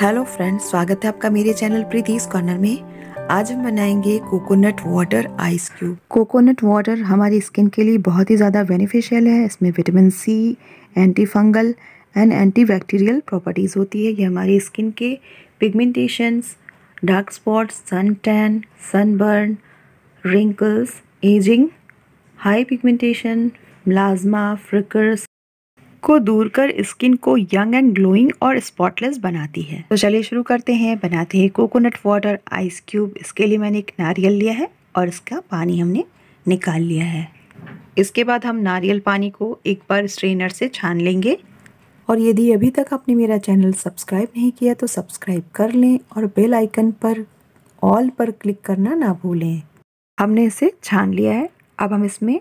hello friends स्वागत है आपका मेरे चैनल प्रीतीस कॉर्नर में आज हम बनाएंगे coconut water ice cube coconut water हमारी स्किन के लिए बहुत ही ज़्यादा बेनिफिशियल है इसमें vitamin C anti fungal and anti bacterial properties होती है ये हमारी स्किन के pigmentations dark spots sun tan sunburn wrinkles ageing high pigmentation plasma freckles को दूर कर स्किन को यंग एंड ग्लोइंग और स्पॉटलेस बनाती है तो चलिए शुरू करते हैं बनाते हैं कोकोनट वाटर आइस क्यूब इसके लिए मैंने एक नारियल लिया है और इसका पानी हमने निकाल लिया है इसके बाद हम नारियल पानी को एक बार स्ट्रेनर से छान लेंगे और यदि अभी तक आपने मेरा चैनल सब्सक्राइब नहीं किया तो सब्सक्राइब कर लें और बेल आइकन पर ऑल पर क्लिक करना ना भूलें हमने इसे छान लिया है अब हम इसमें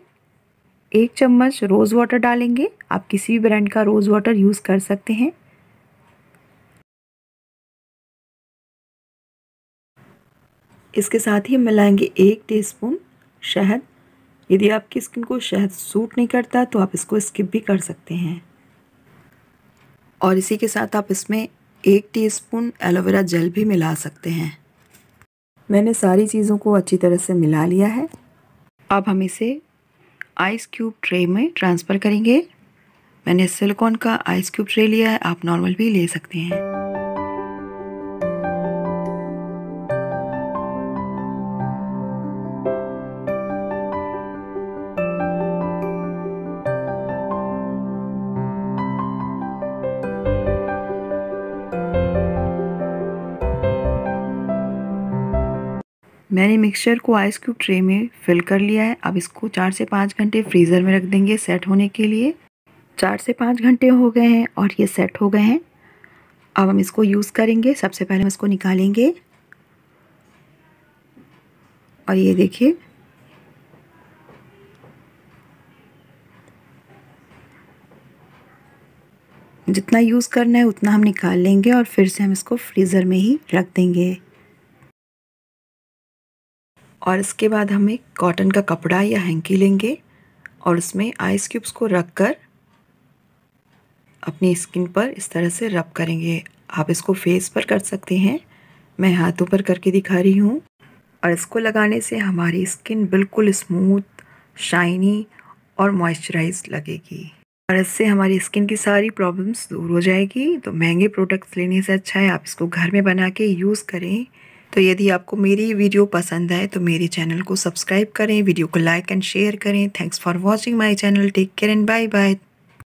एक चम्मच रोज़ वाटर डालेंगे आप किसी भी ब्रांड का रोज़ वाटर यूज़ कर सकते हैं इसके साथ ही मिलाएंगे एक टीस्पून शहद यदि आपकी स्किन को शहद सूट नहीं करता तो आप इसको स्किप भी कर सकते हैं और इसी के साथ आप इसमें एक टीस्पून एलोवेरा जेल भी मिला सकते हैं मैंने सारी चीज़ों को अच्छी तरह से मिला लिया है अब हम इसे आइस क्यूब ट्रे में ट्रांसफ़र करेंगे मैंने सिलिकॉन का आइस क्यूब ट्रे लिया है आप नॉर्मल भी ले सकते हैं मैंने मिक्सचर को आइस क्यूब ट्रे में फिल कर लिया है अब इसको चार से पाँच घंटे फ्रीज़र में रख देंगे सेट होने के लिए चार से पाँच घंटे हो गए हैं और ये सेट हो गए हैं अब हम इसको यूज़ करेंगे सबसे पहले हम इसको निकालेंगे और ये देखिए जितना यूज़ करना है उतना हम निकाल लेंगे और फिर से हम इसको फ्रीज़र में ही रख देंगे और इसके बाद हम एक कॉटन का कपड़ा या हैंकी लेंगे और उसमें आइस क्यूब्स को रख कर अपनी स्किन पर इस तरह से रब करेंगे आप इसको फेस पर कर सकते हैं मैं हाथों पर करके दिखा रही हूँ और इसको लगाने से हमारी स्किन बिल्कुल स्मूथ शाइनी और मॉइस्चराइज लगेगी और इससे हमारी स्किन की सारी प्रॉब्लम्स दूर हो जाएगी तो महंगे प्रोडक्ट्स लेने से अच्छा है आप इसको घर में बना के यूज़ करें तो यदि आपको मेरी वीडियो पसंद आए तो मेरे चैनल को सब्सक्राइब करें वीडियो को लाइक एंड शेयर करें thanks for watching my channel take care and bye bye